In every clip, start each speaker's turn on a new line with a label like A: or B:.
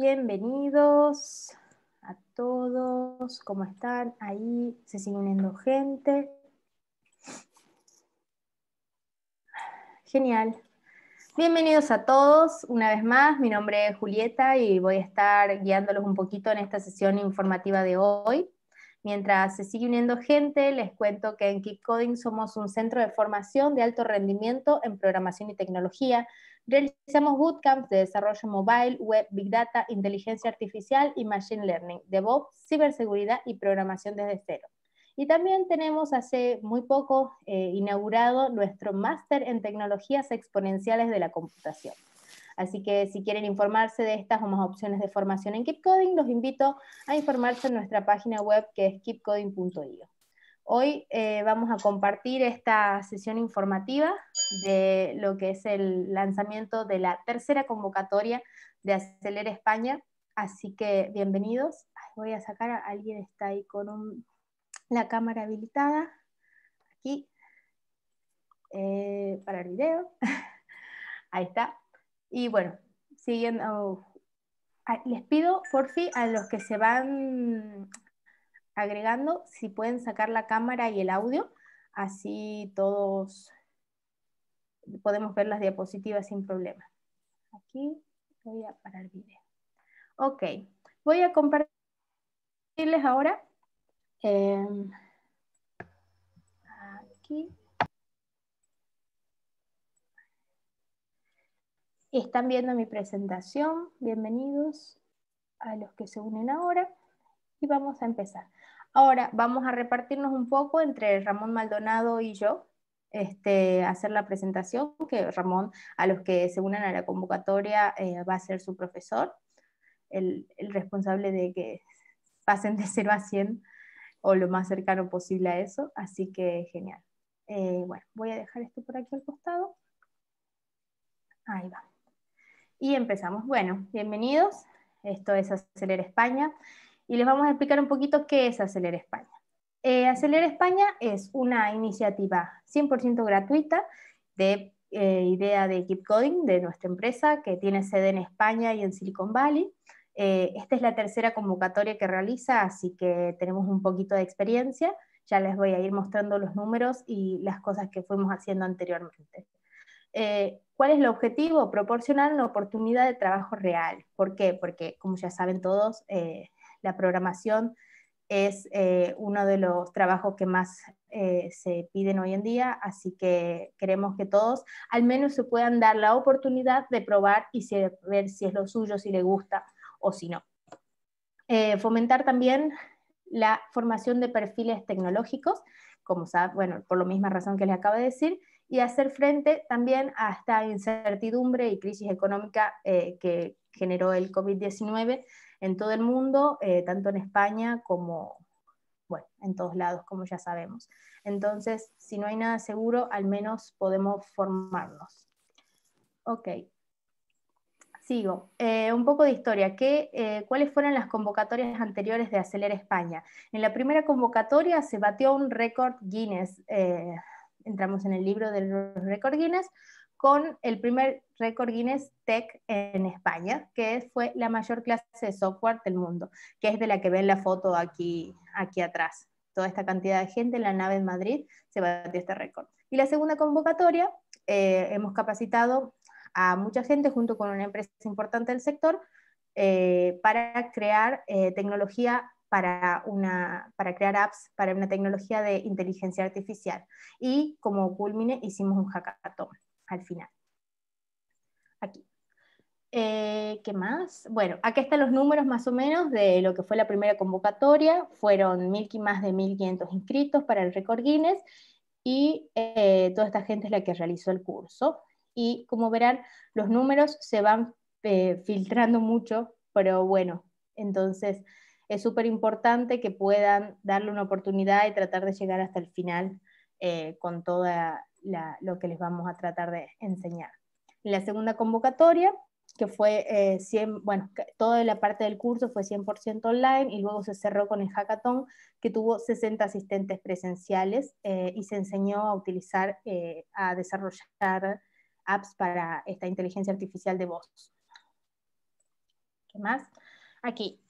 A: Bienvenidos a todos, ¿cómo están? Ahí se sigue uniendo gente. Genial. Bienvenidos a todos una vez más. Mi nombre es Julieta y voy a estar guiándolos un poquito en esta sesión informativa de hoy. Mientras se sigue uniendo gente, les cuento que en Keep Coding somos un centro de formación de alto rendimiento en programación y tecnología Realizamos bootcamps de desarrollo mobile, web, big data, inteligencia artificial y machine learning, DevOps, ciberseguridad y programación desde cero. Y también tenemos hace muy poco eh, inaugurado nuestro máster en tecnologías exponenciales de la computación. Así que si quieren informarse de estas o más opciones de formación en Keep Coding, los invito a informarse en nuestra página web que es keepcoding.io. Hoy eh, vamos a compartir esta sesión informativa de lo que es el lanzamiento de la tercera convocatoria de Acelera España. Así que bienvenidos. voy a sacar a alguien está ahí con la cámara habilitada. Aquí. Eh, para el video. ahí está. Y bueno, siguiendo. Ah, les pido por fin a los que se van agregando, si pueden sacar la cámara y el audio, así todos podemos ver las diapositivas sin problema. Aquí voy a parar el video. Ok, voy a compartirles ahora. Em, aquí. Están viendo mi presentación. Bienvenidos a los que se unen ahora. Y vamos a empezar. Ahora vamos a repartirnos un poco entre Ramón Maldonado y yo, este, hacer la presentación, que Ramón, a los que se unan a la convocatoria, eh, va a ser su profesor, el, responsable de que pasen de 0 a 100 o lo más cercano posible a eso, así que genial. Eh, bueno, voy a dejar esto por aquí al costado. Ahí va. Y empezamos. Bueno, bienvenidos. Esto es acelerar España y les vamos a explicar un poquito qué es Aceler España. Eh, España es una iniciativa 100% gratuita de eh, idea de Keep Coding, de nuestra empresa, que tiene sede en España y en Silicon Valley. Eh, esta es la tercera convocatoria que realiza, así que tenemos un poquito de experiencia. Ya les voy a ir mostrando los números y las cosas que fuimos haciendo anteriormente. Eh, ¿Cuál es el objetivo? Proporcionar una oportunidad de trabajo real. ¿Por qué? Porque, como ya saben todos, la programación es eh, uno de los trabajos que más eh, se piden hoy en día, así que queremos que todos al menos se puedan dar la oportunidad de probar y ver si es lo suyo, si le gusta o si no. Eh, fomentar también la formación de perfiles tecnológicos, como sabe, bueno, por la misma razón que les acabo de decir, y hacer frente también a esta incertidumbre y crisis económica que generó el COVID-19, en todo el mundo, eh, tanto en España como, en todos lados, como ya sabemos. Entonces, si no hay nada seguro, al menos podemos formarnos. Ok. Sigo. Eh, un poco de historia. ¿Qué, eh, ¿Cuáles fueron las convocatorias anteriores de Acelera España? En la primera convocatoria se batió un récord Guinness. entramos en el libro del récord Guinness, con el primer récord Guinness Tech en España, que fue la mayor clase de software del mundo, que es de la que ven la foto aquí, aquí atrás. Toda esta cantidad de gente en la nave en Madrid se batió este récord. Y la segunda convocatoria, eh, hemos capacitado a mucha gente junto con una empresa importante del sector eh, para crear eh, tecnología para, una, para crear apps para una tecnología de inteligencia artificial. Y como culmine, hicimos un hackathon al final. Aquí. Eh, ¿Qué más? Bueno, acá están los números más o menos de lo que fue la primera convocatoria. Fueron mil, y más de 1.500 inscritos para el récord Guinness y eh, toda esta gente es la que realizó el curso. Y como verán, los números se van eh, filtrando mucho, pero bueno, entonces es súper importante que puedan darle una oportunidad y tratar de llegar hasta el final con toda lo que les vamos a tratar de enseñar. La segunda convocatoria, que fue, 100, eh, bueno, toda la parte del curso fue 100% online y luego se cerró con el hackathon que tuvo 60 asistentes presenciales eh, y se enseñó a utilizar, eh, a desarrollar apps para esta inteligencia artificial de voz. ¿Qué más? Aquí,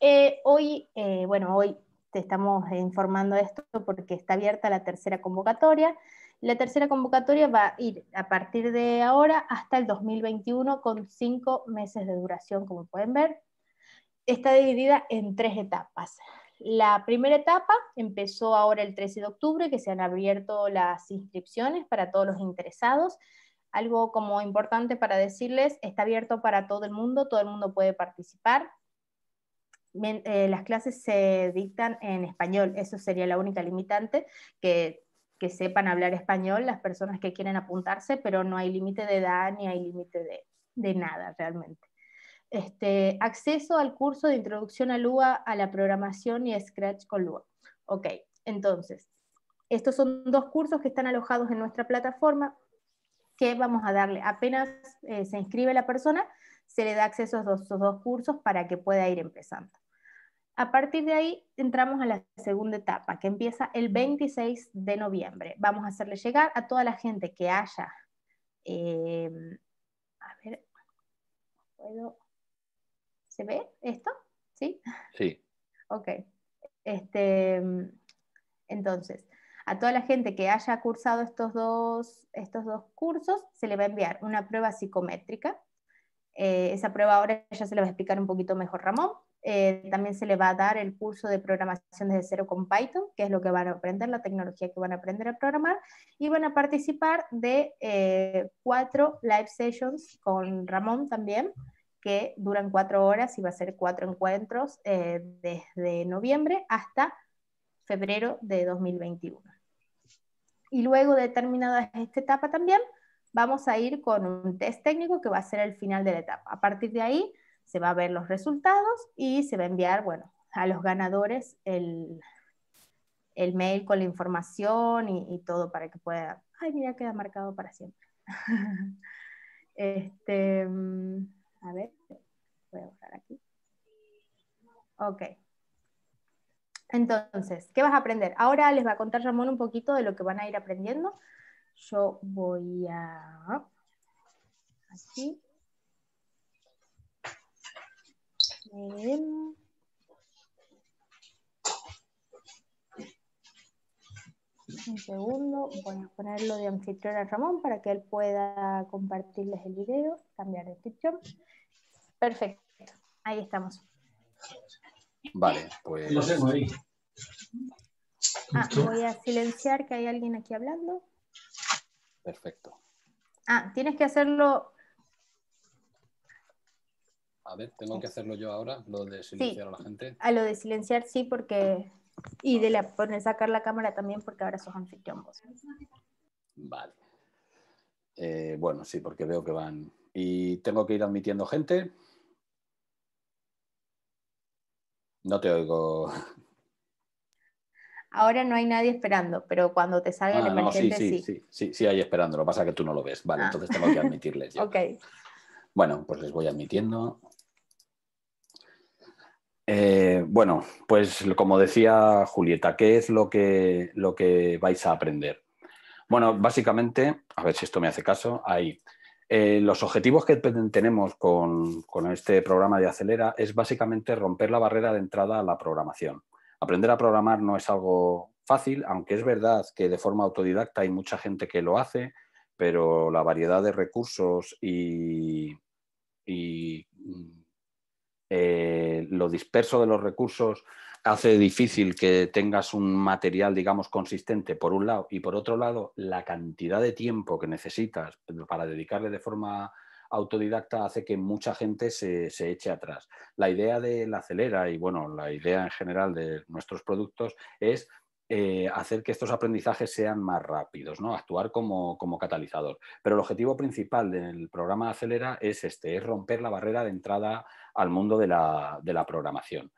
A: hoy, bueno, hoy te estamos informando esto porque está abierta la tercera convocatoria la tercera convocatoria va a ir a partir de ahora hasta el 2021 con cinco meses de duración, como pueden ver. Está dividida en tres etapas. La primera etapa empezó ahora el 13 de octubre, que se han abierto las inscripciones para todos los interesados. Algo como importante para decirles, está abierto para todo el mundo, todo el mundo puede participar. Eh, las clases se dictan en español, eso sería la única limitante, que que sepan hablar español las personas que quieren apuntarse, pero no hay límite de edad ni hay límite de, nada realmente. Este, acceso al curso de introducción a Lua, a la programación y a Scratch con Lua. Ok, entonces, estos son dos cursos que están alojados en nuestra plataforma que vamos a darle. Apenas eh, se inscribe la persona, se le da acceso a esos dos cursos para que pueda ir empezando. A partir de ahí entramos a la segunda etapa, que empieza el 26 de noviembre. Vamos a hacerle llegar a toda la gente que haya, eh, a ver, ¿puedo? ¿se ve esto? ¿Sí? Sí. Ok. Este, entonces, a toda la gente que haya cursado estos dos, estos dos cursos, se le va a enviar una prueba psicométrica. Eh, esa prueba ahora ya se la va a explicar un poquito mejor Ramón eh, también se le va a dar el curso de programación desde cero con Python, que es lo que van a aprender, la tecnología que van a aprender a programar, y van a participar de eh, cuatro live sessions con Ramón también, que duran cuatro horas y va a ser cuatro encuentros eh, desde noviembre hasta febrero de 2021. Y luego de terminada esta etapa también, vamos a ir con un test técnico que va a ser el final de la etapa. A partir de ahí, se va a ver los resultados y se va a enviar, bueno, a los ganadores el, mail con la información y, todo para que pueda, ay, mira, queda marcado para siempre. este, mm, a ver, voy a borrar aquí. Ok. Entonces, ¿qué vas a aprender? Ahora les va a contar Ramón un poquito de lo que van a ir aprendiendo. Yo voy a... Aquí. Un segundo, voy a ponerlo de anfitrión a Ramón para que él pueda compartirles el video, cambiar de anfitrión. Perfecto, ahí estamos.
B: Vale, pues... Lo ahí. Ah,
A: voy a silenciar que hay alguien aquí hablando. Perfecto. Ah, tienes que hacerlo
B: a ver, tengo que hacerlo yo ahora, lo de silenciar a la gente. A
A: lo de silenciar sí, porque. Y de poner sacar la cámara también, porque ahora sos anfitrión
B: Vale. Eh, bueno, sí, porque veo que van. Y tengo que ir admitiendo gente. No te oigo.
A: Ahora no hay nadie esperando, pero cuando te salga ah, el sí,
B: sí, sí, sí, hay esperando. Lo que pasa es que tú no lo ves. Vale, ah. entonces tengo que admitirles. Ya. ok. Bueno, pues les voy admitiendo. Eh, bueno, pues como decía Julieta, ¿qué es lo que, lo que vais a aprender? Bueno, básicamente, a ver si esto me hace caso, ahí. Eh, los objetivos que tenemos con, este programa de Acelera es básicamente romper la barrera de entrada a la programación. Aprender a programar no es algo fácil, aunque es verdad que de forma autodidacta hay mucha gente que lo hace, pero la variedad de recursos y mm, eh, lo disperso de los recursos hace difícil que tengas un material, digamos, consistente, por un lado, y por otro lado, la cantidad de tiempo que necesitas para dedicarle de forma autodidacta hace que mucha gente se, eche atrás. La idea de la acelera y bueno, la idea en general de nuestros productos es eh, hacer que estos aprendizajes sean más rápidos, ¿no? actuar como, como, catalizador. Pero el objetivo principal del programa Acelera es este, es romper la barrera de entrada al mundo de la, programación.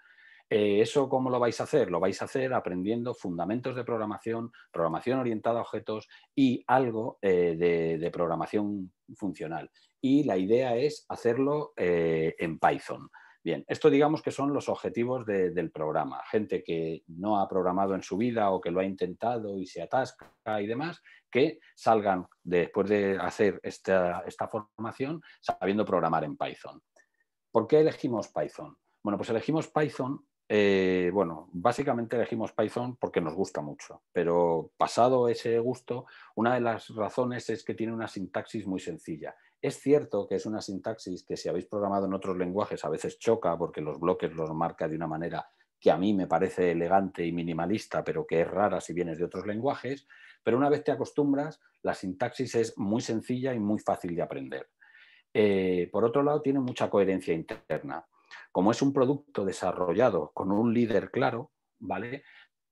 B: Eh, ¿Eso cómo lo vais a hacer? Lo vais a hacer aprendiendo fundamentos de programación, programación orientada a objetos y algo eh, de, programación funcional. Y la idea es hacerlo eh, en Python. Bien, esto digamos que son los objetivos del programa. Gente que no ha programado en su vida o que lo ha intentado y se atasca y demás, que salgan después de hacer esta formación sabiendo programar en Python. ¿Por qué elegimos Python? Bueno, pues elegimos Python, eh, bueno, básicamente elegimos Python porque nos gusta mucho, pero pasado ese gusto, una de las razones es que tiene una sintaxis muy sencilla. Es cierto que es una sintaxis que si habéis programado en otros lenguajes a veces choca porque los bloques los marca de una manera que a mí me parece elegante y minimalista, pero que es rara si vienes de otros lenguajes, pero una vez te acostumbras, la sintaxis es muy sencilla y muy fácil de aprender. Eh, por otro lado, tiene mucha coherencia interna. Como es un producto desarrollado con un líder claro, ¿vale?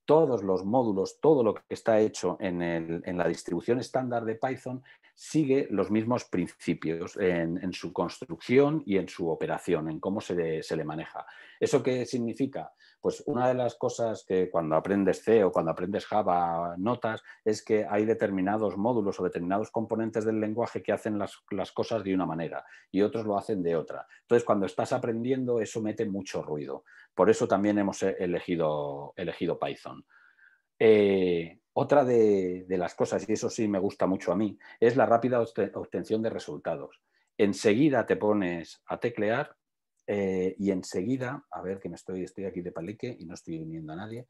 B: Todos los módulos, todo lo que está hecho en la distribución estándar de Python sigue los mismos principios en, su construcción y en su operación, en cómo se le, maneja. ¿Eso qué significa? Pues una de las cosas que cuando aprendes C o cuando aprendes Java notas es que hay determinados módulos o determinados componentes del lenguaje que hacen las, cosas de una manera y otros lo hacen de otra. Entonces, cuando estás aprendiendo, eso mete mucho ruido. Por eso también hemos elegido, elegido Python. Eh, otra de, las cosas, y eso sí me gusta mucho a mí, es la rápida obtención de resultados. Enseguida te pones a teclear eh, y enseguida, a ver que me estoy, estoy aquí de palique y no estoy uniendo a nadie,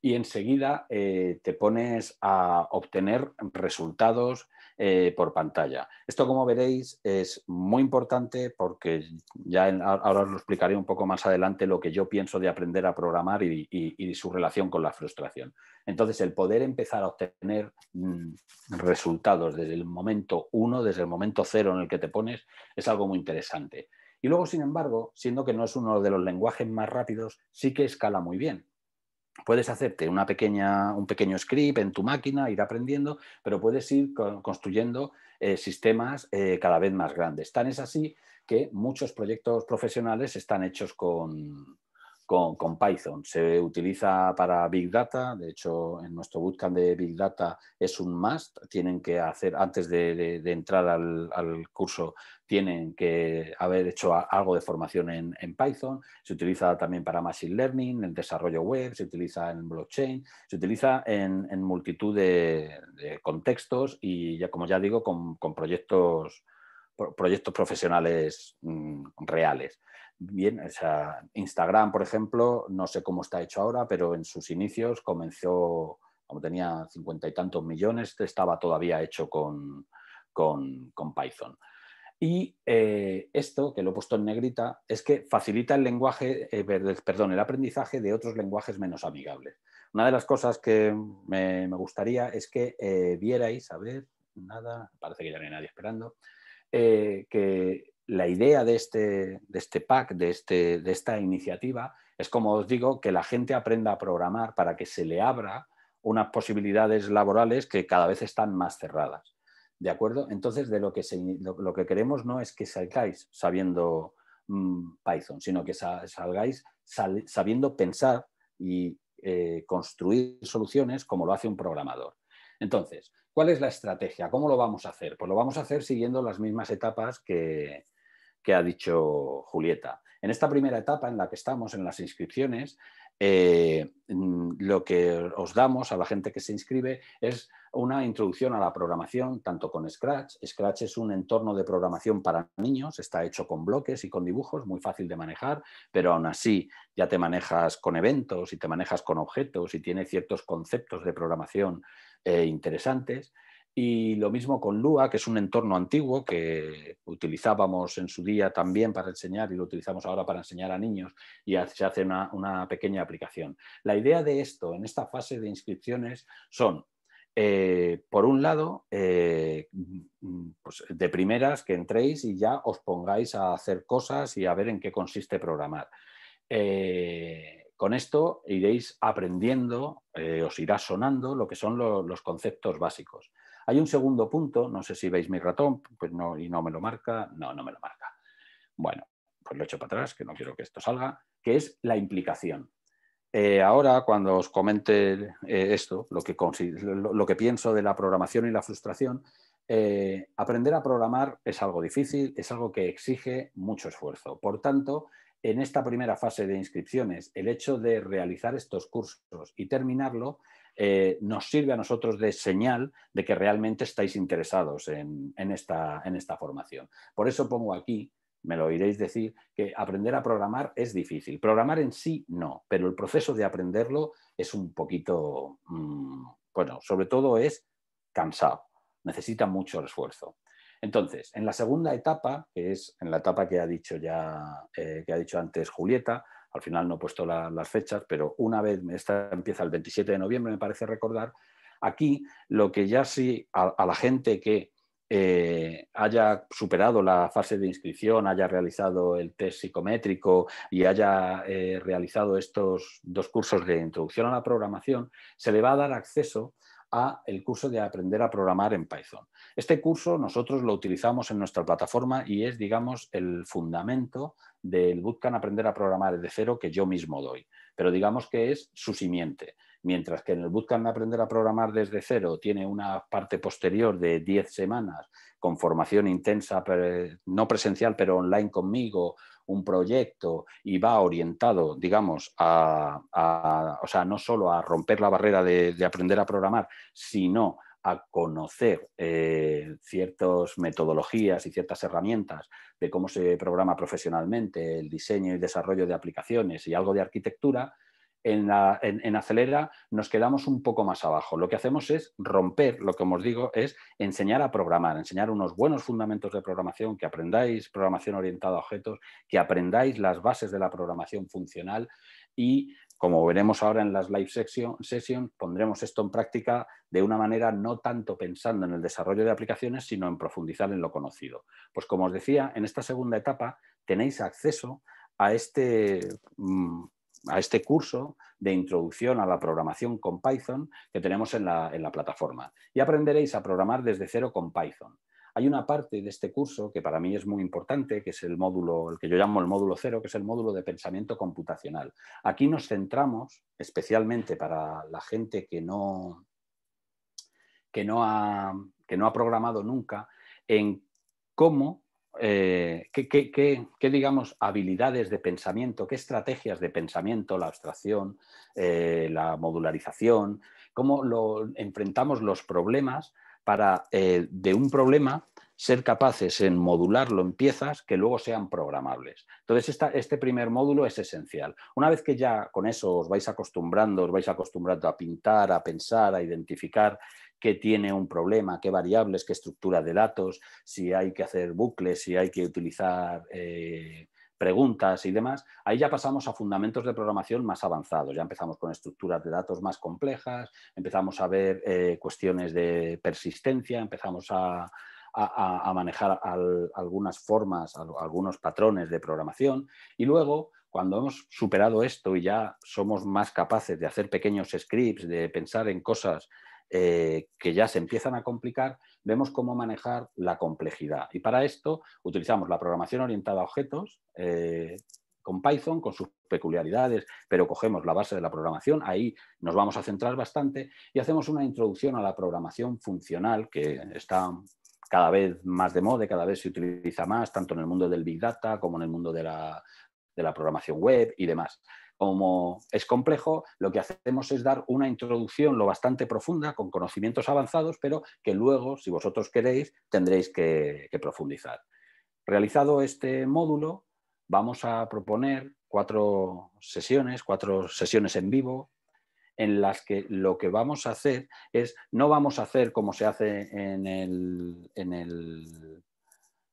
B: y enseguida eh, te pones a obtener resultados eh, por pantalla. Esto, como veréis, es muy importante porque ya ahora os lo explicaré un poco más adelante lo que yo pienso de aprender a programar y, su relación con la frustración. Entonces, el poder empezar a obtener mm, resultados desde el momento uno, desde el momento cero en el que te pones, es algo muy interesante. Y luego, sin embargo, siendo que no es uno de los lenguajes más rápidos, sí que escala muy bien puedes hacerte una pequeña, un pequeño script en tu máquina, ir aprendiendo, pero puedes ir construyendo eh, sistemas eh, cada vez más grandes. Tan es así que muchos proyectos profesionales están hechos con, con, Python. Se utiliza para Big Data, de hecho en nuestro bootcamp de Big Data es un must, tienen que hacer, antes de, entrar al, curso, tienen que haber hecho algo de formación en, Python, se utiliza también para Machine Learning, el desarrollo web, se utiliza en blockchain, se utiliza en, multitud de, contextos y ya como ya digo, con, proyectos, proyectos profesionales mm, reales bien, o sea, Instagram, por ejemplo, no sé cómo está hecho ahora, pero en sus inicios comenzó, como tenía cincuenta y tantos millones, estaba todavía hecho con, Python. Y eh, esto, que lo he puesto en negrita, es que facilita el lenguaje, eh, perdón, el aprendizaje de otros lenguajes menos amigables. Una de las cosas que me, gustaría es que eh, vierais, a ver, nada, parece que ya no hay nadie esperando, que la idea de este, de este pack, de, este, de esta iniciativa, es como os digo, que la gente aprenda a programar para que se le abra unas posibilidades laborales que cada vez están más cerradas. ¿De acuerdo? Entonces, de lo, que lo, que queremos no es que salgáis sabiendo mm, Python, sino que salgáis sabiendo pensar y eh, construir soluciones como lo hace un programador. Entonces, ¿cuál es la estrategia? ¿Cómo lo vamos a hacer? Pues lo vamos a hacer siguiendo las mismas etapas que, que ha dicho Julieta. En esta primera etapa en la que estamos, en las inscripciones, eh, mm, lo que os damos a la gente que se inscribe es una introducción a la programación, tanto con Scratch. Scratch es un entorno de programación para niños, está hecho con bloques y con dibujos, muy fácil de manejar, pero aún así ya te manejas con eventos y te manejas con objetos y tiene ciertos conceptos de programación eh, interesantes. Y lo mismo con Lua, que es un entorno antiguo que utilizábamos en su día también para enseñar y lo utilizamos ahora para enseñar a niños y se hace una, pequeña aplicación. La idea de esto en esta fase de inscripciones son, eh, por un lado, eh, pues de primeras que entréis y ya os pongáis a hacer cosas y a ver en qué consiste programar. Eh, con esto iréis aprendiendo, os irá sonando lo que son los conceptos básicos. Hay un segundo punto, no sé si veis mi ratón, pues no, y no me lo marca, no, no me lo marca. Bueno, pues lo echo para atrás, que no quiero que esto salga, que es la implicación. Eh, ahora, cuando os comente eh, esto, lo que, pienso de la programación y la frustración, eh, aprender a programar es algo difícil, es algo que exige mucho esfuerzo. Por tanto, en esta primera fase de inscripciones, el hecho de realizar estos cursos y terminarlo eh, nos sirve a nosotros de señal de que realmente estáis interesados en, esta, formación. Por eso pongo aquí me lo oiréis decir, que aprender a programar es difícil. Programar en sí no, pero el proceso de aprenderlo es un poquito, mm, bueno, sobre todo es cansado, necesita mucho esfuerzo. Entonces, en la segunda etapa, que es en la etapa que ha dicho ya, eh, que ha dicho antes Julieta, al final no he puesto las fechas, pero una vez, esta empieza el 27 de noviembre, me parece recordar, aquí lo que ya sí a, la gente que eh, haya superado la fase de inscripción, haya realizado el test psicométrico y haya eh, realizado estos dos cursos de introducción a la programación, se le va a dar acceso a el curso de aprender a programar en Python. Este curso nosotros lo utilizamos en nuestra plataforma y es, digamos, el fundamento del Bootcamp Aprender a Programar desde cero que yo mismo doy, pero digamos que es su simiente. Mientras que en el Bootcamp Aprender a Programar desde cero tiene una parte posterior de 10 semanas con formación intensa, no presencial, pero online conmigo, un proyecto y va orientado, digamos, a, o sea, no solo a romper la barrera de, de aprender a programar, sino a conocer eh, ciertas metodologías y ciertas herramientas de cómo se programa profesionalmente el diseño y desarrollo de aplicaciones y algo de arquitectura, en, en, Acelera nos quedamos un poco más abajo. Lo que hacemos es romper, lo que os digo es enseñar a programar, enseñar unos buenos fundamentos de programación, que aprendáis programación orientada a objetos, que aprendáis las bases de la programación funcional y como veremos ahora en las live sessions, pondremos esto en práctica de una manera no tanto pensando en el desarrollo de aplicaciones, sino en profundizar en lo conocido. Pues como os decía, en esta segunda etapa tenéis acceso a este, mm, a este curso de introducción a la programación con Python que tenemos en la plataforma. Y aprenderéis a programar desde cero con Python hay una parte de este curso que para mí es muy importante, que es el módulo, el que yo llamo el módulo cero, que es el módulo de pensamiento computacional. Aquí nos centramos, especialmente para la gente que no, que no, ha, programado nunca, en cómo eh, ¿qué, digamos, habilidades de pensamiento, qué estrategias de pensamiento, la abstracción, eh, la modularización, cómo lo, enfrentamos los problemas para eh, de un problema ser capaces en modularlo en piezas que luego sean programables. Entonces, este primer módulo es esencial. Una vez que ya con eso os vais acostumbrando, os vais acostumbrando a pintar, a pensar, a identificar qué tiene un problema, qué variables, qué estructura de datos, si hay que hacer bucles, si hay que utilizar eh, preguntas y demás, ahí ya pasamos a fundamentos de programación más avanzados, ya empezamos con estructuras de datos más complejas, empezamos a ver eh, cuestiones de persistencia, empezamos a, manejar algunas formas, algunos patrones de programación y luego cuando hemos superado esto y ya somos más capaces de hacer pequeños scripts, de pensar en cosas eh, que ya se empiezan a complicar, vemos cómo manejar la complejidad. Y para esto utilizamos la programación orientada a objetos eh, con Python, con sus peculiaridades, pero cogemos la base de la programación, ahí nos vamos a centrar bastante y hacemos una introducción a la programación funcional que está cada vez más de moda, cada vez se utiliza más, tanto en el mundo del Big Data como en el mundo de la, de la programación web y demás como es complejo, lo que hacemos es dar una introducción lo bastante profunda, con conocimientos avanzados, pero que luego, si vosotros queréis, tendréis que, profundizar. Realizado este módulo, vamos a proponer cuatro sesiones, cuatro sesiones en vivo, en las que lo que vamos a hacer es, no vamos a hacer como se hace en el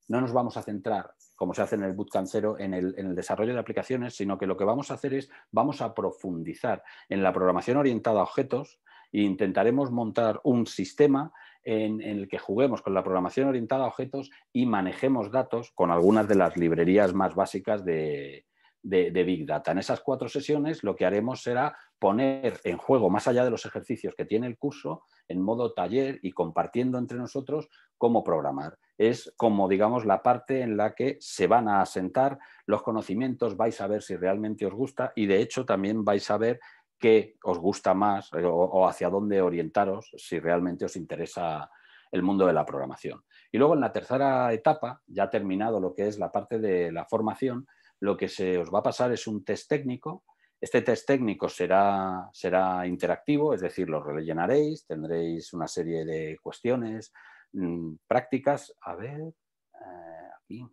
B: no nos vamos a centrar, como se hace en el Bootcamp Cero, en el, desarrollo de aplicaciones, sino que lo que vamos a hacer es, vamos a profundizar en la programación orientada a objetos e intentaremos montar un sistema en el que juguemos con la programación orientada a objetos y manejemos datos con algunas de las librerías más básicas de, de, Big Data. En esas cuatro sesiones lo que haremos será poner en juego, más allá de los ejercicios que tiene el curso, en modo taller y compartiendo entre nosotros cómo programar. Es como, digamos, la parte en la que se van a asentar los conocimientos, vais a ver si realmente os gusta y, de hecho, también vais a ver qué os gusta más eh, o, o hacia dónde orientaros si realmente os interesa el mundo de la programación. Y luego en la tercera etapa, ya terminado lo que es la parte de la formación, lo que se os va a pasar es un test técnico. Este test técnico será, será interactivo, es decir, lo rellenaréis, tendréis una serie de cuestiones mm, prácticas. A ver, eh, aquí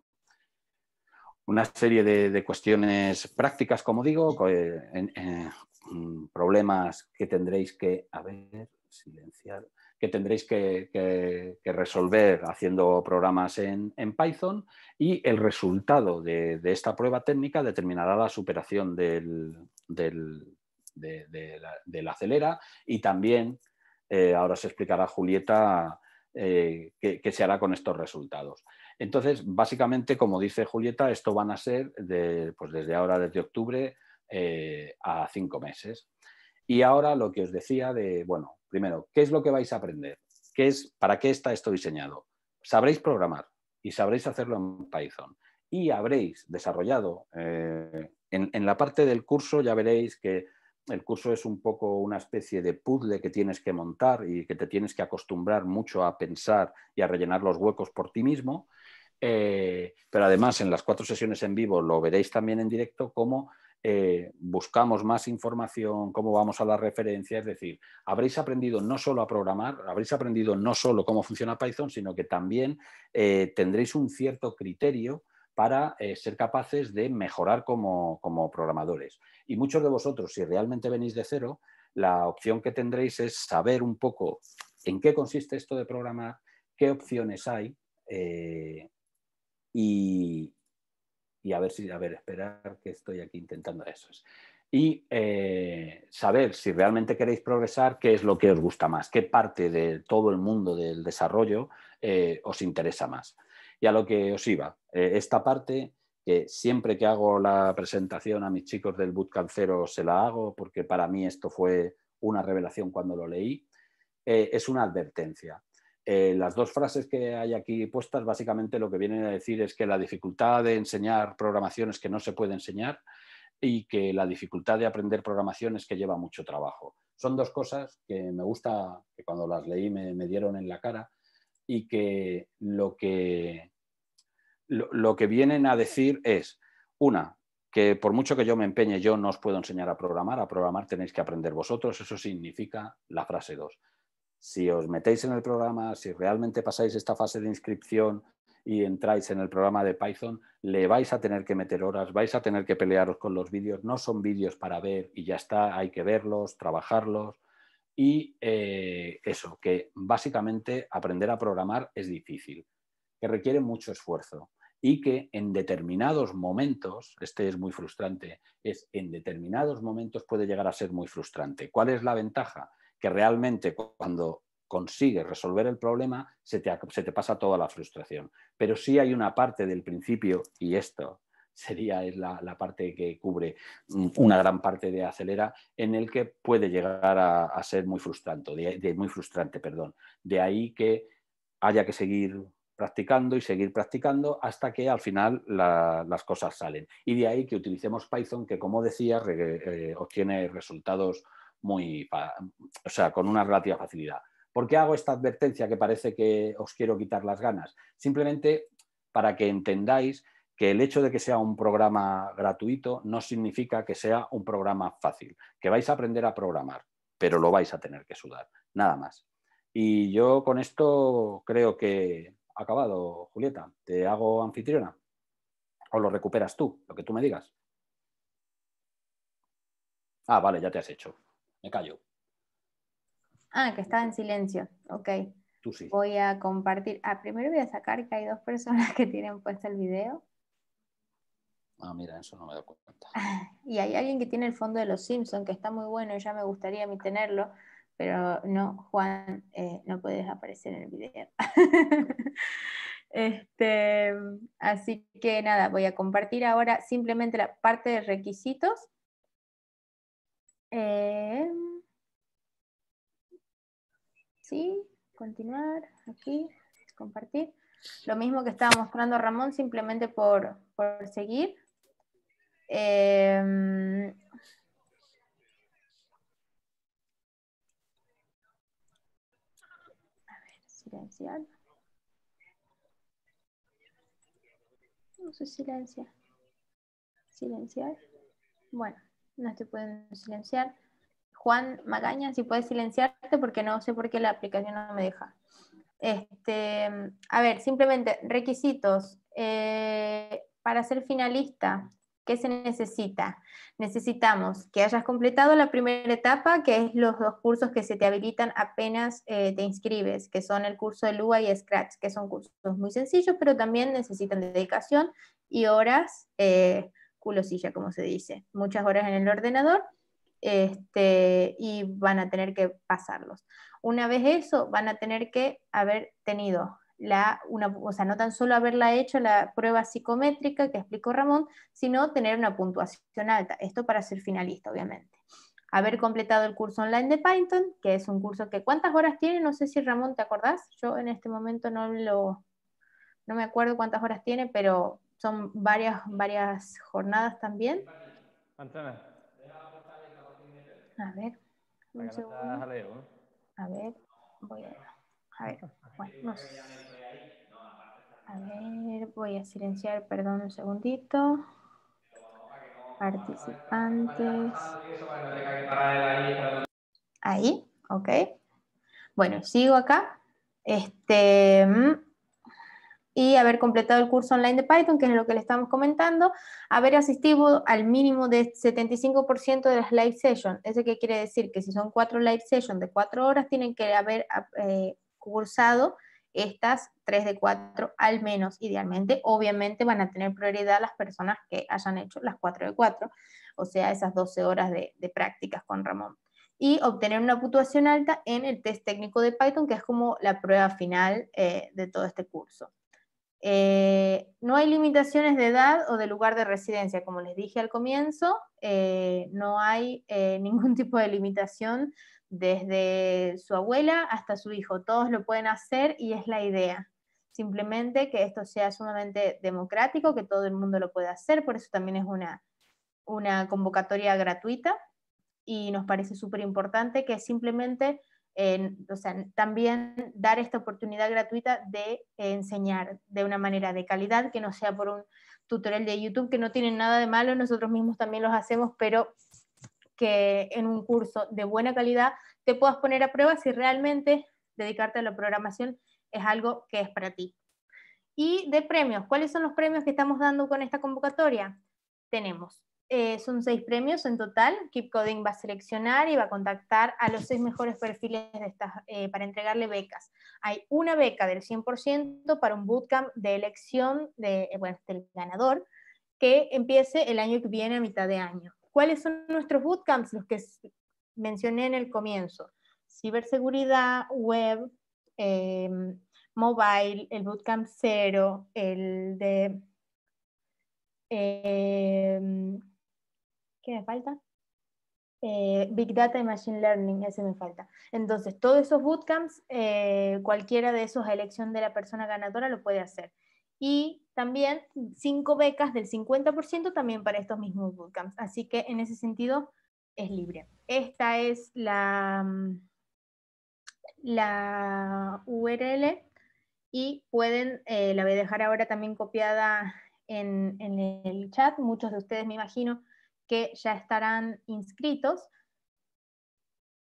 B: una serie de, cuestiones prácticas, como digo, eh, eh, mm, problemas que tendréis que, a ver, silenciar, que tendréis que, resolver haciendo programas en, Python y el resultado de, esta prueba técnica determinará la superación de, la, acelera y también, eh, ahora se explicará Julieta, eh, qué, se hará con estos resultados. Entonces, básicamente, como dice Julieta, esto van a ser pues desde ahora, desde octubre, eh, a cinco meses. Y ahora lo que os decía de, bueno, primero, ¿qué es lo que vais a aprender? ¿Qué es, ¿Para qué está esto diseñado? Sabréis programar y sabréis hacerlo en Python. Y habréis desarrollado, eh, en, la parte del curso ya veréis que el curso es un poco una especie de puzzle que tienes que montar y que te tienes que acostumbrar mucho a pensar y a rellenar los huecos por ti mismo. Eh, pero además en las cuatro sesiones en vivo lo veréis también en directo como eh, buscamos más información, cómo vamos a la referencia, es decir, habréis aprendido no solo a programar, habréis aprendido no solo cómo funciona Python, sino que también eh, tendréis un cierto criterio para eh, ser capaces de mejorar como, programadores. Y muchos de vosotros, si realmente venís de cero, la opción que tendréis es saber un poco en qué consiste esto de programar, qué opciones hay y, y a ver si, a ver, esperar que estoy aquí intentando eso. Y eh, saber si realmente queréis progresar, qué es lo que os gusta más, qué parte de todo el mundo del desarrollo eh, os interesa más. Y a lo que os iba, eh, esta parte que siempre que hago la presentación a mis chicos del Bootcamp Cero se la hago, porque para mí esto fue una revelación cuando lo leí, es una advertencia. Eh, las dos frases que hay aquí puestas básicamente lo que vienen a decir es que la dificultad de enseñar programación es que no se puede enseñar y que la dificultad de aprender programación es que lleva mucho trabajo. Son dos cosas que me gusta, que cuando las leí me, dieron en la cara y que lo que, lo que vienen a decir es, una, que por mucho que yo me empeñe, yo no os puedo enseñar a programar, a programar tenéis que aprender vosotros, eso significa la frase dos si os metéis en el programa, si realmente pasáis esta fase de inscripción y entráis en el programa de Python, le vais a tener que meter horas, vais a tener que pelearos con los vídeos, no son vídeos para ver y ya está, hay que verlos, trabajarlos y eh, eso, que básicamente aprender a programar es difícil, que requiere mucho esfuerzo y que en determinados momentos, este es muy frustrante, es en determinados momentos puede llegar a ser muy frustrante. ¿Cuál es la ventaja? que realmente cuando consigues resolver el problema, se te, pasa toda la frustración. Pero sí hay una parte del principio, y esto sería la, la parte que cubre mm, una gran parte de acelera, en el que puede llegar a, ser muy frustrante, de, muy frustrante, perdón. De ahí que haya que seguir practicando y seguir practicando hasta que al final las cosas salen. Y de ahí que utilicemos Python, que como decía, eh, obtiene resultados muy, o sea, con una relativa facilidad. ¿Por qué hago esta advertencia que parece que os quiero quitar las ganas? Simplemente para que entendáis que el hecho de que sea un programa gratuito no significa que sea un programa fácil, que vais a aprender a programar, pero lo vais a tener que sudar, nada más. Y yo con esto creo que acabado, Julieta. ¿Te hago anfitriona? ¿O lo recuperas tú, lo que tú me digas? Ah, vale, ya te has hecho me callo. Ah, que estaba
A: en silencio. Ok. Tú sí. Voy a compartir. Ah, primero voy a sacar que hay dos personas que tienen puesto el video.
B: Ah, mira, eso no me da cuenta.
A: Y hay alguien que tiene el fondo de los Simpsons, que está muy bueno y ya me gustaría a mí tenerlo, pero no, Juan, eh, no puedes aparecer en el video. Este, así que nada, voy a compartir ahora simplemente la parte de requisitos eh, sí, continuar aquí, compartir. Lo mismo que estaba mostrando Ramón, simplemente por, seguir. Em, a ver, silenciar. No se silenciar. Silenciar. Bueno no te pueden silenciar. Juan Magaña, si puedes silenciarte porque no sé por qué la aplicación no me deja. Este, a ver, simplemente requisitos. Eh, para ser finalista, ¿qué se necesita? Necesitamos que hayas completado la primera etapa, que es los dos cursos que se te habilitan apenas eh, te inscribes, que son el curso de Lua y Scratch, que son cursos muy sencillos, pero también necesitan dedicación y horas. Eh, culosilla, como se dice, muchas horas en el ordenador este, y van a tener que pasarlos. Una vez eso, van a tener que haber tenido la, una, o sea, no tan solo haberla hecho la prueba psicométrica que explicó Ramón, sino tener una puntuación alta, esto para ser finalista, obviamente. Haber completado el curso online de Python, que es un curso que cuántas horas tiene, no sé si Ramón te acordás, yo en este momento no lo, no me acuerdo cuántas horas tiene, pero son varias, varias jornadas también. Antena. A ver, un segundo. A ver, voy a, a ver, bueno, no A ver, voy a silenciar, perdón, un segundito. Participantes. Ahí, ok. Bueno, sigo acá. Este, mm, y haber completado el curso online de Python, que es lo que le estamos comentando, haber asistido al mínimo de 75% de las live sessions. ¿Eso qué quiere decir? Que si son cuatro live sessions de cuatro horas, tienen que haber ah, eh, cursado estas tres de cuatro al menos, idealmente. Obviamente van a tener prioridad las personas que hayan hecho las cuatro de cuatro, o sea, esas 12 horas de, prácticas con Ramón y obtener una puntuación alta en el test técnico de Python, que es como la prueba final eh, de todo este curso. Eh, no hay limitaciones de edad o de lugar de residencia, como les dije al comienzo, eh, no hay eh, ningún tipo de limitación desde su abuela hasta su hijo, todos lo pueden hacer y es la idea. Simplemente que esto sea sumamente democrático, que todo el mundo lo pueda hacer, por eso también es una, una convocatoria gratuita y nos parece súper importante que simplemente o sea, también dar esta oportunidad gratuita de enseñar de una manera de calidad, que no sea por un tutorial de YouTube, que no tiene nada de malo, nosotros mismos también los hacemos, pero que en un curso de buena calidad te puedas poner a prueba si realmente dedicarte a la programación es algo que es para ti. Y de premios, ¿cuáles son los premios que estamos dando con esta convocatoria? Tenemos eh, son seis premios en total. Keep Coding va a seleccionar y va a contactar a los seis mejores perfiles eh, para entregarle becas. Hay una beca del 100% para un bootcamp de elección eh, bueno, del ganador que empiece el año que viene a mitad de año. ¿Cuáles son nuestros bootcamps? Los que mencioné en el comienzo. Ciberseguridad, web, em, mobile, el bootcamp cero, el de... Em, ¿Qué me falta? Eh, Big Data y Machine Learning, ese me falta. Entonces, todos esos bootcamps, eh, cualquiera de esos a elección de la persona ganadora lo puede hacer. Y también cinco becas del 50% también para estos mismos bootcamps. Así que en ese sentido es libre. Esta es la, mm, la URL y pueden, eh, la voy a dejar ahora también copiada en el chat. Muchos de ustedes, me imagino, que ya estarán inscritos.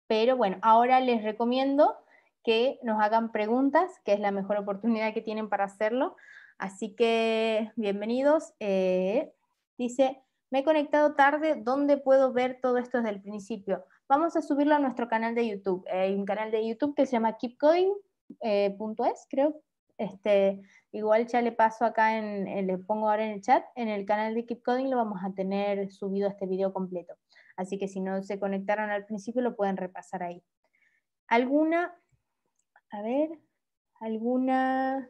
A: Pero bueno, ahora les recomiendo que nos hagan preguntas, que es la mejor oportunidad que tienen para hacerlo. Así que bienvenidos. Eh, dice, me he conectado tarde, ¿dónde puedo ver todo esto desde el principio? Vamos a subirlo a nuestro canal de YouTube. Eh, hay un canal de YouTube que se llama Keepgoing.es, eh, creo este, igual ya le paso acá, en, le pongo ahora en el chat, en el canal de Keep Coding lo vamos a tener subido este video completo. Así que si no se conectaron al principio lo pueden repasar ahí. ¿Alguna? A ver, ¿alguna?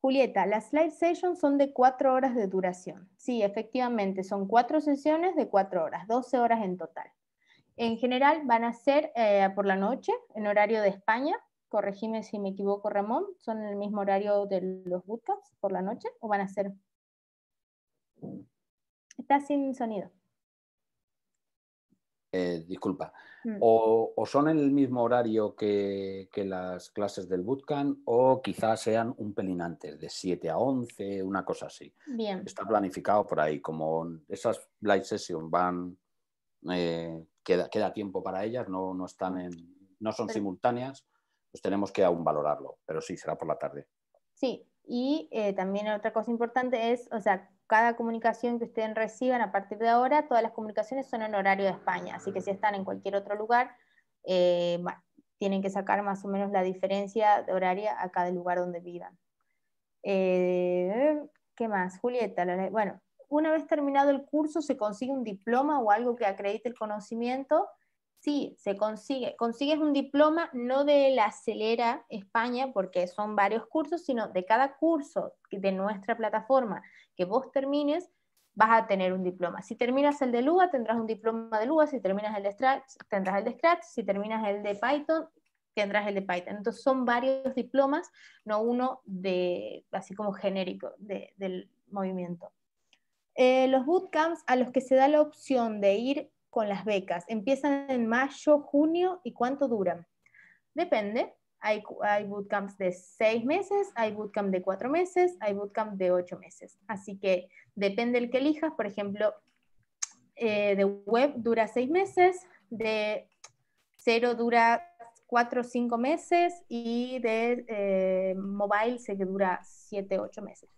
A: Julieta, las Live sessions son de cuatro horas de duración. Sí, efectivamente, son cuatro sesiones de cuatro horas, 12 horas en total. En general van a ser eh, por la noche, en horario de España, corregime si me equivoco, Ramón, son en el mismo horario de los bootcamps por la noche o van a ser. Está sin sonido.
B: Eh, disculpa. Mm. O, son en el mismo horario que, las clases del bootcamp o quizás sean un pelín antes, de 7 a 11, una cosa así. Bien. Está planificado por ahí, como esas live sessions van, eh, queda, queda, tiempo para ellas, no, están no son simultáneas, pues tenemos que aún valorarlo, pero sí, será por la tarde.
A: Sí, y eh, también otra cosa importante es, o sea, cada comunicación que ustedes reciban a partir de ahora, todas las comunicaciones son en horario de España, así que si están en cualquier otro lugar, eh, tienen que sacar más o menos la diferencia de horaria a cada lugar donde vivan. Eh, ¿Qué más? Julieta, bueno, una vez terminado el curso se consigue un diploma o algo que acredite el conocimiento Sí, se consigue. Consigues un diploma no de la Acelera España, porque son varios cursos, sino de cada curso de nuestra plataforma que vos termines, vas a tener un diploma. Si terminas el de Lua, tendrás un diploma de Lua. Si terminas el de Scratch, tendrás el de Scratch. Si terminas el de Python, tendrás el de Python. Entonces son varios diplomas, no uno de, así como genérico del movimiento. Eh, los bootcamps a los que se da la opción de ir con las becas? ¿Empiezan en mayo, junio y cuánto duran? Depende. Hay, bootcamps de seis meses, hay bootcamp de cuatro meses, hay bootcamp de ocho meses. Así que depende el que elijas. Por ejemplo, eh, de web dura seis meses, de cero dura cuatro o cinco meses y de eh, mobile sé que dura siete o ocho meses.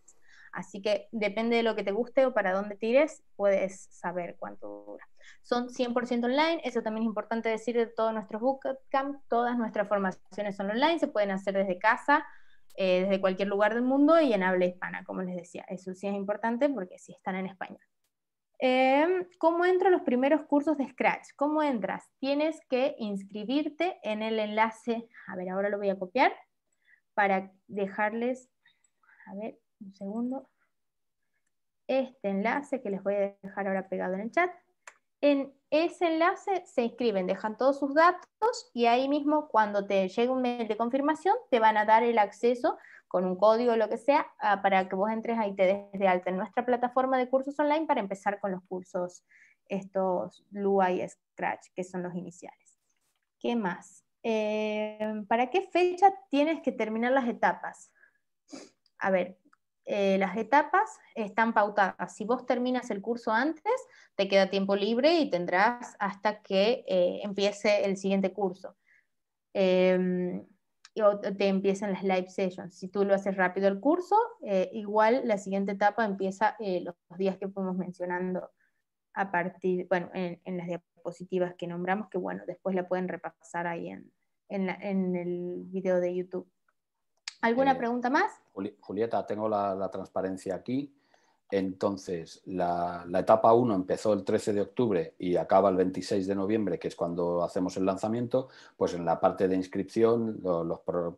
A: Así que depende de lo que te guste o para dónde tires, puedes saber cuánto dura son 100% online. Eso también es importante decir de todos nuestros bootcamps, Todas nuestras formaciones son online, se pueden hacer desde casa, eh, desde cualquier lugar del mundo y en habla hispana, como les decía. Eso sí es importante porque sí están en español. Em, ¿Cómo entro los primeros cursos de Scratch? ¿Cómo entras? Tienes que inscribirte en el enlace. A ver, ahora lo voy a copiar para dejarles. A ver, un segundo. Este enlace que les voy a dejar ahora pegado en el chat en ese enlace se inscriben, dejan todos sus datos y ahí mismo cuando te llegue un mail de confirmación te van a dar el acceso con un código o lo que sea ah, para que vos entres ahí te des de alta en nuestra plataforma de cursos online para empezar con los cursos estos Lua y Scratch que son los iniciales. ¿Qué más? Eh, ¿Para qué fecha tienes que terminar las etapas? A ver, eh, las etapas están pautadas. Si vos terminas el curso antes, te queda tiempo libre y tendrás hasta que eh, empiece el siguiente curso. Eh, o te empiezan las live sessions. Si tú lo haces rápido el curso, eh, igual la siguiente etapa empieza los, días que fuimos mencionando a partir, en, las diapositivas que nombramos, que bueno, después la pueden repasar ahí en el video de YouTube. ¿Alguna pregunta más?
B: Julieta, tengo la, transparencia aquí. Entonces, la, etapa 1 empezó el 13 de octubre y acaba el 26 de noviembre, que es cuando hacemos el lanzamiento, pues en la parte de inscripción,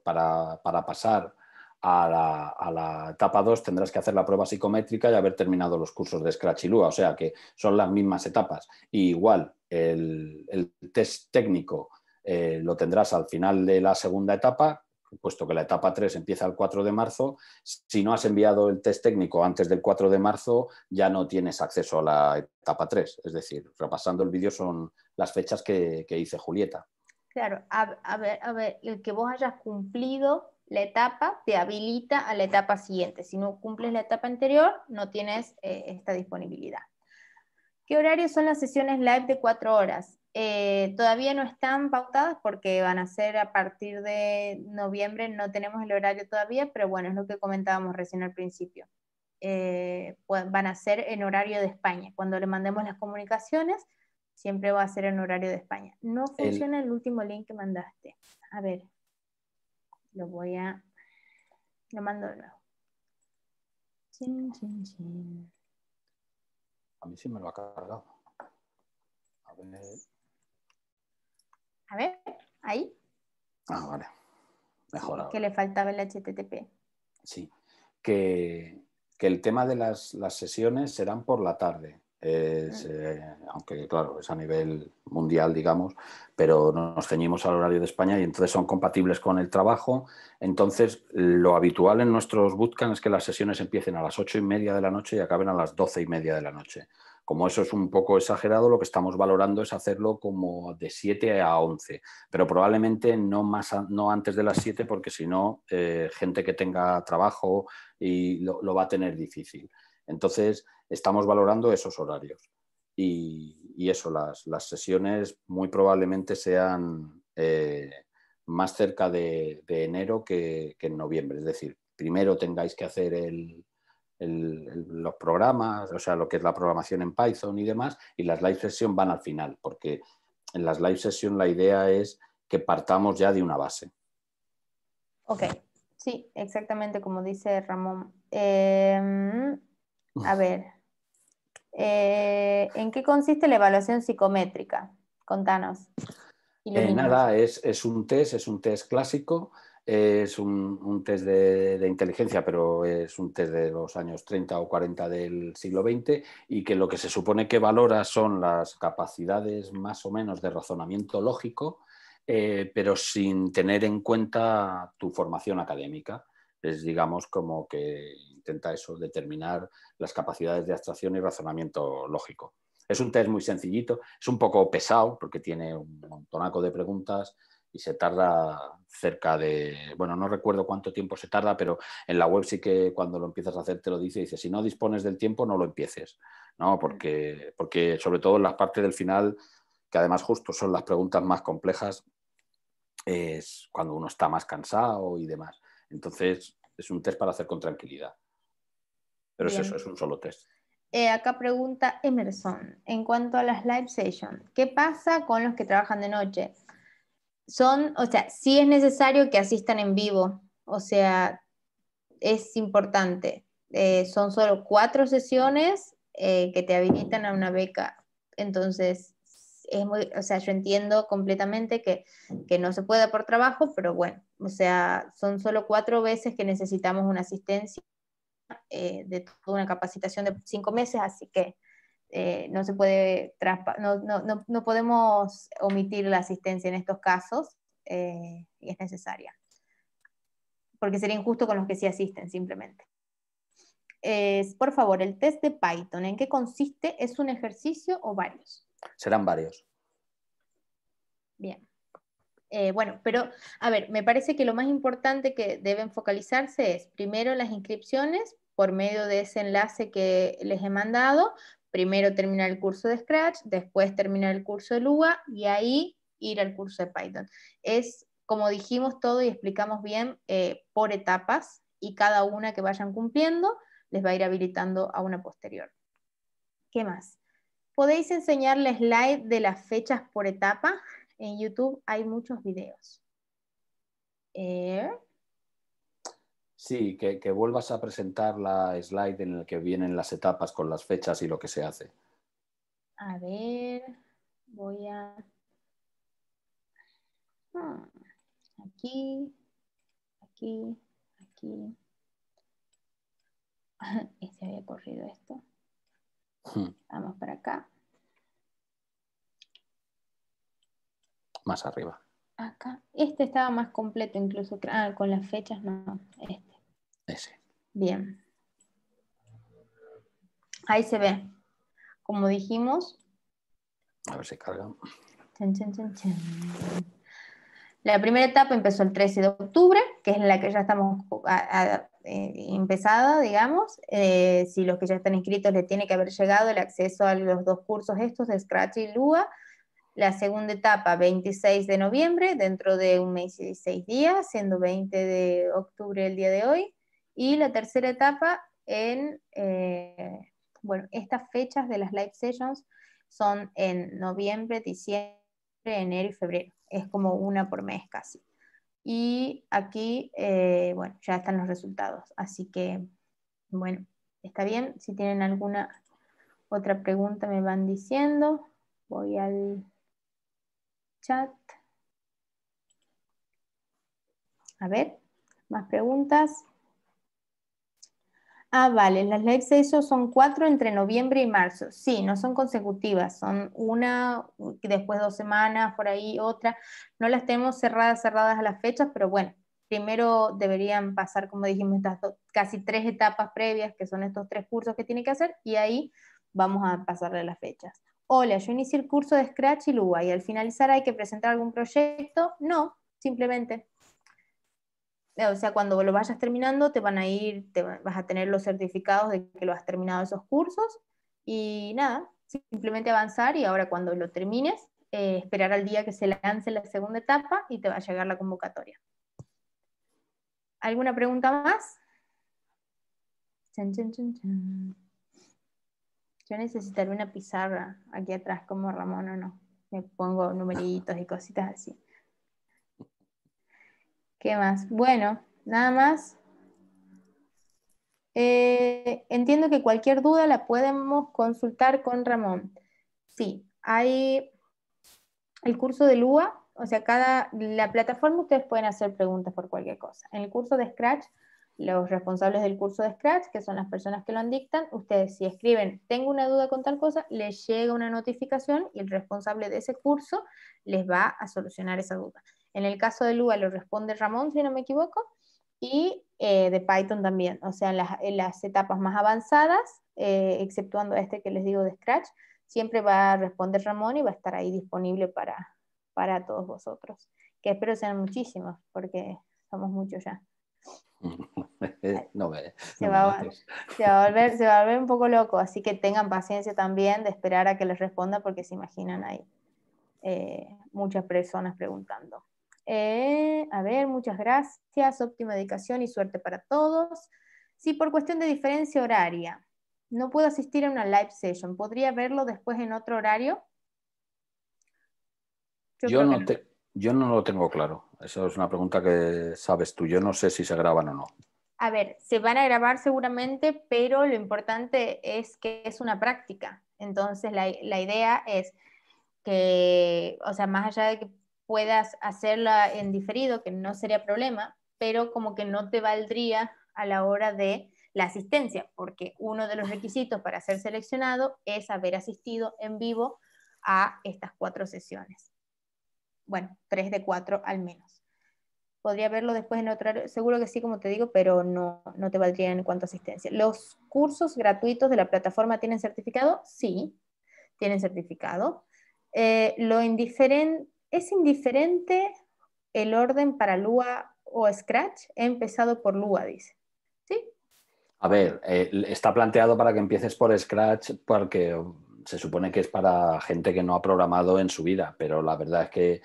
B: para, pasar a la, etapa 2 tendrás que hacer la prueba psicométrica y haber terminado los cursos de Scratch y Lua, o sea que son las mismas etapas. igual, el, test técnico eh, lo tendrás al final de la segunda etapa, puesto que la etapa 3 empieza el 4 de marzo, si no has enviado el test técnico antes del 4 de marzo, ya no tienes acceso a la etapa 3. Es decir, repasando el vídeo son las fechas que, que dice Julieta.
A: Claro, a, ver, a ver, el que vos hayas cumplido la etapa te habilita a la etapa siguiente. Si no cumples la etapa anterior, no tienes eh, esta disponibilidad. ¿Qué horarios son las sesiones live de 4 horas? Eh, todavía no están pautadas porque van a ser a partir de noviembre, no tenemos el horario todavía, pero bueno, es lo que comentábamos recién al principio. Eh, pues, van a ser en horario de España. Cuando le mandemos las comunicaciones, siempre va a ser en horario de España. No funciona el, último link que mandaste. A ver, lo voy a... Lo mando de nuevo. Chin, chin, chin.
B: A mí sí me lo ha cargado. A ver.
A: A ver, ahí.
B: Ah, vale. Mejorado. Que
A: le faltaba el HTTP.
B: Sí. Que, el tema de las, sesiones serán por la tarde. Mm. Eh, aunque claro, es a nivel mundial, digamos, pero nos ceñimos al horario de España y entonces son compatibles con el trabajo. Entonces, lo habitual en nuestros bootcamps es que las sesiones empiecen a las ocho y media de la noche y acaben a las doce y media de la noche. Como eso es un poco exagerado, lo que estamos valorando es hacerlo como de 7 a 11, pero probablemente no, más no antes de las 7 porque si no, eh, gente que tenga trabajo y lo, va a tener difícil. Entonces, estamos valorando esos horarios. Y, eso, las, las, sesiones muy probablemente sean eh, más cerca de, enero que en noviembre. Es decir, primero tengáis que hacer el, los programas, o sea, lo que es la programación en Python y demás, y las live session van al final, porque en las live sessions la idea es que partamos ya de una base.
A: Ok, sí, exactamente como dice Ramón. Em, a ver, eh, ¿en qué consiste la evaluación psicométrica? Contanos. Eh,
B: nada, es un test, es un test clásico es un, test de, inteligencia, pero es un test de los años 30 o 40 del siglo XX y que lo que se supone que valora son las capacidades más o menos de razonamiento lógico, eh, pero sin tener en cuenta tu formación académica. Es, digamos, como que intenta eso, determinar las capacidades de abstracción y razonamiento lógico. Es un test muy sencillito, es un poco pesado porque tiene un montonaco de preguntas, y se tarda cerca de, bueno, no recuerdo cuánto tiempo se tarda, pero en la web sí que cuando lo empiezas a hacer te lo dice, dice, si no dispones del tiempo no lo empieces, ¿no? Mm. Porque, porque sobre todo en las partes del final, que además justo son las preguntas más complejas, es cuando uno está más cansado y demás. Entonces es un test para hacer con tranquilidad. Pero es eso, es un solo test.
A: Eh, acá pregunta Emerson, en cuanto a las live sessions, ¿qué pasa con los que trabajan de noche? son, o sea, sí es necesario que asistan en vivo, o sea, es importante. Eh, son solo cuatro sesiones eh, que te habilitan a una beca. Entonces, es muy, o sea, yo entiendo completamente que, que, no se pueda por trabajo, pero bueno, o sea, son solo cuatro veces que necesitamos una asistencia eh, de toda una capacitación de cinco meses, así que eh, no, se puede no, no, no, podemos omitir la asistencia en estos casos eh, y es necesaria. Porque sería injusto con los que sí asisten, simplemente. Es, por favor, el test de Python, ¿en qué consiste? ¿Es un ejercicio o varios?
B: Serán varios.
A: Bien. Eh, bueno, pero a ver, me parece que lo más importante que deben focalizarse es primero las inscripciones por medio de ese enlace que les he mandado, primero terminar el curso de Scratch, después terminar el curso de Lua y ahí ir al curso de Python. Es, como dijimos todo y explicamos bien, eh, por etapas y cada una que vayan cumpliendo les va a ir habilitando a una posterior. ¿Qué más? Podéis enseñarles live slide de las fechas por etapa. En YouTube hay muchos videos. Eh,
B: Sí, que, vuelvas a presentar la slide en la que vienen las etapas con las fechas y lo que se hace.
A: A ver, voy a... Ah, aquí, aquí, aquí. Ah, y se había corrido esto. Hmm. Vamos para acá. Más arriba. Acá. Este estaba más completo incluso. Ah, con las fechas no. Este. Bien. Ahí se ve. Como dijimos. A ver si carga. la primera etapa empezó el 13 de octubre, que es en la que ya estamos eh, empezada, digamos. Eh, si los que ya están inscritos Le tiene que haber llegado el acceso a los dos cursos estos de Scratch y Lua. La segunda etapa, 26 de noviembre, dentro de un mes y seis días, siendo 20 de octubre el día de hoy. Y la tercera etapa en, eh, bueno, estas fechas de las live sessions son en noviembre, diciembre, enero y febrero. Es como una por mes casi. Y aquí, eh, bueno, ya están los resultados. Así que, bueno, está bien. Si tienen alguna otra pregunta me van diciendo. Voy al chat. A ver, más preguntas. Ah, vale, las live esos son cuatro entre noviembre y marzo. Sí, no son consecutivas, son una, después dos semanas, por ahí otra. No las tenemos cerradas, cerradas a las fechas, pero bueno, primero deberían pasar, como dijimos, estas casi tres etapas previas, que son estos tres cursos que tiene que hacer, y ahí vamos a pasarle las fechas. Hola, yo inicié el curso de Scratch y Lua, y al finalizar hay que presentar algún proyecto. No, simplemente eh, o sea, cuando lo vayas terminando, te van a ir, vas a tener los certificados de que lo has terminado esos cursos y nada, simplemente avanzar y ahora cuando lo termines, eh, esperar al día que se lance la segunda etapa y te va a llegar la convocatoria. ¿Alguna pregunta más? Yo necesitaré una pizarra aquí atrás como Ramón o no. Me pongo numeritos y cositas así. ¿Qué más? Bueno, nada más. Eh, entiendo que cualquier duda la podemos consultar con Ramón. Sí, hay el curso de Lua, o sea, cada la plataforma ustedes pueden hacer preguntas por cualquier cosa. En el curso de Scratch, los responsables del curso de Scratch, que son las personas que lo dictan, ustedes si escriben, tengo una duda con tal cosa, les llega una notificación y el responsable de ese curso les va a solucionar esa duda. En el caso de Lua lo responde Ramón, si no me equivoco, y eh, de Python también, o sea, en las, las etapas más avanzadas, eh, exceptuando este que les digo de Scratch, siempre va a responder Ramón y va a estar ahí disponible para, para todos vosotros, que espero sean muchísimos, porque somos muchos ya.
B: No me, se, va, a
A: volver, se va a volver un poco loco, así que tengan paciencia también de esperar a que les responda porque se imaginan ahí eh, muchas personas preguntando. Eh, a ver, muchas gracias. Óptima dedicación y suerte para todos. Si sí, por cuestión de diferencia horaria no puedo asistir a una live session, ¿podría verlo después en otro horario? Yo, no,
B: yo no lo tengo claro. Esa es una pregunta que sabes tú. Yo no sé si se graban o no.
A: A ver, se van a grabar seguramente, pero lo importante es que es una práctica. Entonces, la, la idea es que, o sea, más allá de que puedas hacerla en diferido, que no sería problema, pero como que no te valdría a la hora de la asistencia, porque uno de los requisitos para ser seleccionado es haber asistido en vivo a estas cuatro sesiones. Bueno, tres de cuatro al menos. Podría verlo después en otro, seguro que sí, como te digo, pero no, no te valdría en cuanto a asistencia. ¿Los cursos gratuitos de la plataforma tienen certificado? Sí, tienen certificado. Eh, lo indiferente ¿Es indiferente el orden para Lua o Scratch? He empezado por Lua, dice. ¿Sí?
B: A ver, eh, está planteado para que empieces por Scratch porque um, se supone que es para gente que no ha programado en su vida, pero la verdad es que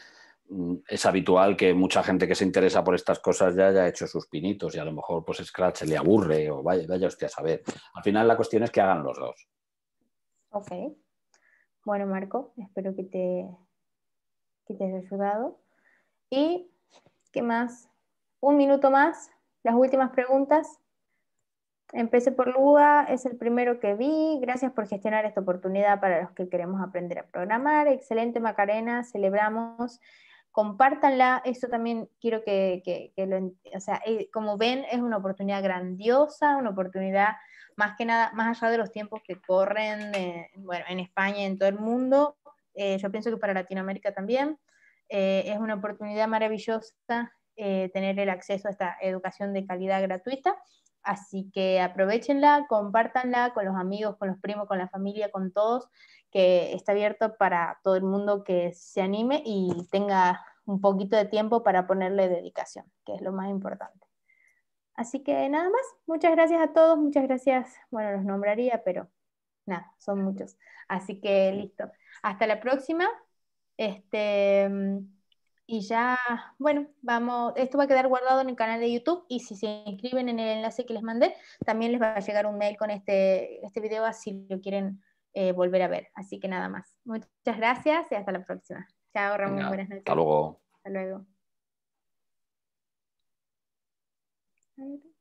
B: mm, es habitual que mucha gente que se interesa por estas cosas ya haya hecho sus pinitos y a lo mejor pues Scratch le aburre o vaya, vaya hostia a saber. Al final la cuestión es que hagan los dos.
A: Ok. Bueno, Marco, espero que te que te haya ayudado. Y, ¿qué más? Un minuto más, las últimas preguntas. Empecé por Lua, es el primero que vi. Gracias por gestionar esta oportunidad para los que queremos aprender a programar. Excelente Macarena, celebramos. Compártanla, esto también quiero que, que, que lo o sea, eh, como ven, es una oportunidad grandiosa, una oportunidad más que nada, más allá de los tiempos que corren, eh, bueno, en España, en todo el mundo, eh, yo pienso que para Latinoamérica también. Eh, es una oportunidad maravillosa eh, tener el acceso a esta educación de calidad gratuita. Así que aprovechenla, compártanla con los amigos, con los primos, con la familia, con todos, que está abierto para todo el mundo que se anime y tenga un poquito de tiempo para ponerle dedicación, que es lo más importante. Así que nada más, muchas gracias a todos, muchas gracias, bueno, los nombraría, pero nada, son muchos. Así que listo. Hasta la próxima. Este, y ya, bueno, vamos, esto va a quedar guardado en el canal de YouTube y si se inscriben en el enlace que les mandé, también les va a llegar un mail con este, este video así lo quieren eh, volver a ver. Así que nada más. Muchas gracias y hasta la próxima. Chao, Ramón. buenas noches. Hasta luego. Hasta
B: luego.